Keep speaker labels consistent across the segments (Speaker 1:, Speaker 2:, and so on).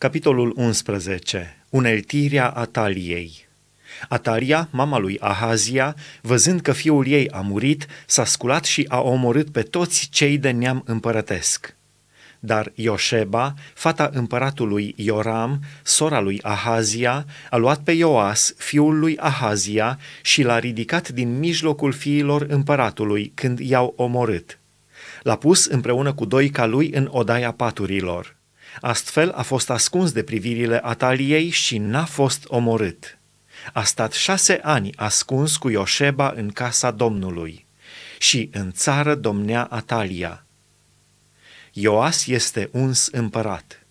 Speaker 1: Capitolul 11. Uneltirea Ataliei Atalia, mama lui Ahazia, văzând că fiul ei a murit, s-a sculat și a omorât pe toți cei de neam împărătesc. Dar Ioșeba, fata împăratului Ioram, sora lui Ahazia, a luat pe Ioas, fiul lui Ahazia, și l-a ridicat din mijlocul fiilor împăratului când i-au omorât. L-a pus împreună cu doi lui în odaia paturilor. Astfel a fost ascuns de privirile Ataliei și n-a fost omorât. A stat șase ani ascuns cu Ioșeba în casa Domnului și în țară domnea Atalia. Ioas este uns împărat.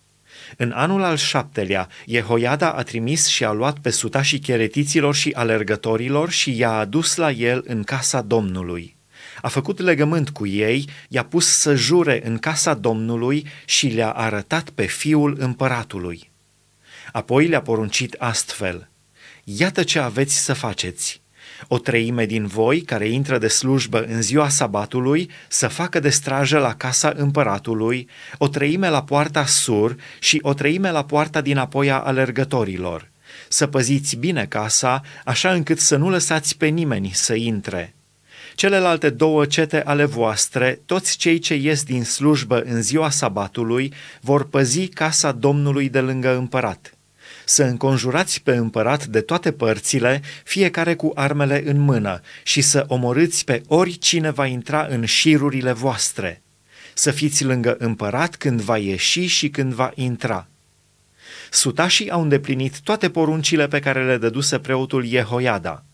Speaker 1: În anul al șaptelea, Jehoiada a trimis și a luat pe sutașii cheretiților și alergătorilor și i-a adus la el în casa Domnului a făcut legământ cu ei, i-a pus să jure în casa Domnului și le-a arătat pe fiul împăratului. Apoi le-a poruncit astfel, Iată ce aveți să faceți. O treime din voi care intră de slujbă în ziua sabatului să facă de strajă la casa împăratului, o treime la poarta sur și o treime la poarta apoi a alergătorilor. Să păziți bine casa, așa încât să nu lăsați pe nimeni să intre. Celelalte două cete ale voastre, toți cei ce ies din slujbă în ziua sabatului, vor păzi casa Domnului de lângă împărat. Să înconjurați pe împărat de toate părțile, fiecare cu armele în mână, și să omorâți pe oricine va intra în șirurile voastre. Să fiți lângă împărat când va ieși și când va intra. Sutașii au îndeplinit toate poruncile pe care le dăduse preotul Jehoiada –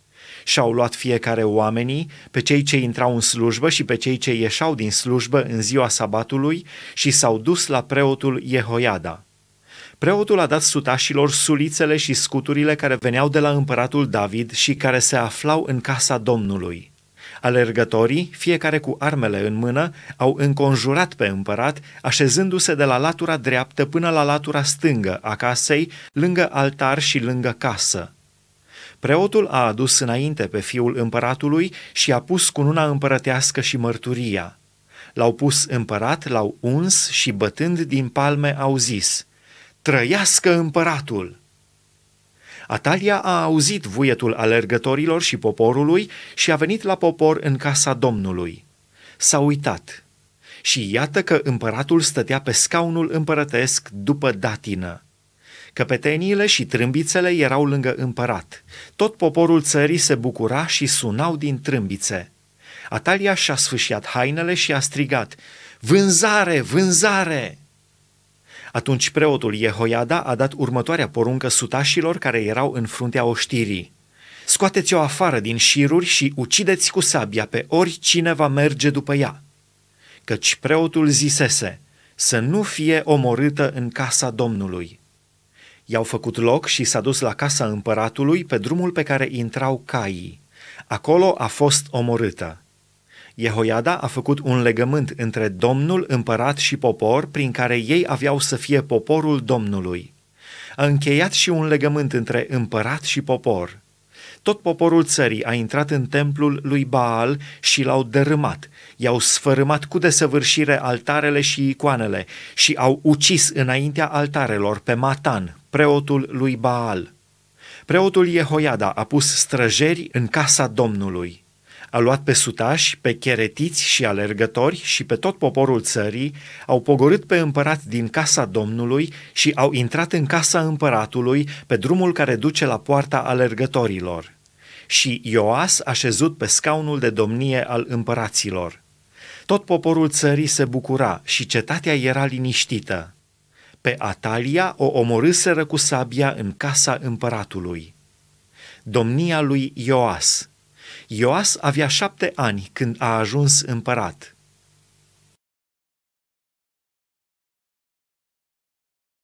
Speaker 1: și au luat fiecare oamenii, pe cei ce intrau în slujbă și pe cei ce ieșau din slujbă în ziua sabatului și s-au dus la preotul Jehoiada. Preotul a dat sutașilor sulițele și scuturile care veneau de la împăratul David și care se aflau în casa Domnului. Alergătorii, fiecare cu armele în mână, au înconjurat pe împărat, așezându-se de la latura dreaptă până la latura stângă a casei, lângă altar și lângă casă. Preotul a adus înainte pe fiul împăratului și a pus cununa împărătească și mărturia. L-au pus împărat, l-au uns și bătând din palme au zis, Trăiască împăratul! Atalia a auzit vuietul alergătorilor și poporului și a venit la popor în casa Domnului. S-a uitat și iată că împăratul stătea pe scaunul împărătesc după datină Căpeteniile și trâmbițele erau lângă împărat. Tot poporul țării se bucura și sunau din trâmbițe. Atalia și-a sfâșiat hainele și a strigat, Vânzare, vânzare! Atunci preotul Jehoiada a dat următoarea poruncă sutașilor care erau în fruntea oștirii. Scoateți-o afară din șiruri și ucideți cu sabia pe oricine va merge după ea. Căci preotul zisese, să nu fie omorâtă în casa Domnului. I-au făcut loc și s-a dus la casa împăratului pe drumul pe care intrau caii. Acolo a fost omorâtă. Jehoiada a făcut un legământ între Domnul, împărat și popor, prin care ei aveau să fie poporul Domnului. A încheiat și un legământ între împărat și popor – tot poporul țării a intrat în templul lui Baal și l-au dărâmat. I-au sfărâmat cu desăvârșire altarele și icoanele și au ucis înaintea altarelor pe Matan, preotul lui Baal. Preotul Jehoiada a pus străjeri în casa Domnului. A luat pe sutași, pe cheretiți și alergători și pe tot poporul țării, au pogorât pe împărat din casa Domnului și au intrat în casa împăratului pe drumul care duce la poarta alergătorilor și Ioas așezut pe scaunul de domnie al împăraților. Tot poporul țării se bucura și cetatea era liniștită. Pe Atalia o omorâseră cu sabia în casa împăratului. Domnia lui Ioas Ioas avea șapte ani când a ajuns împărat –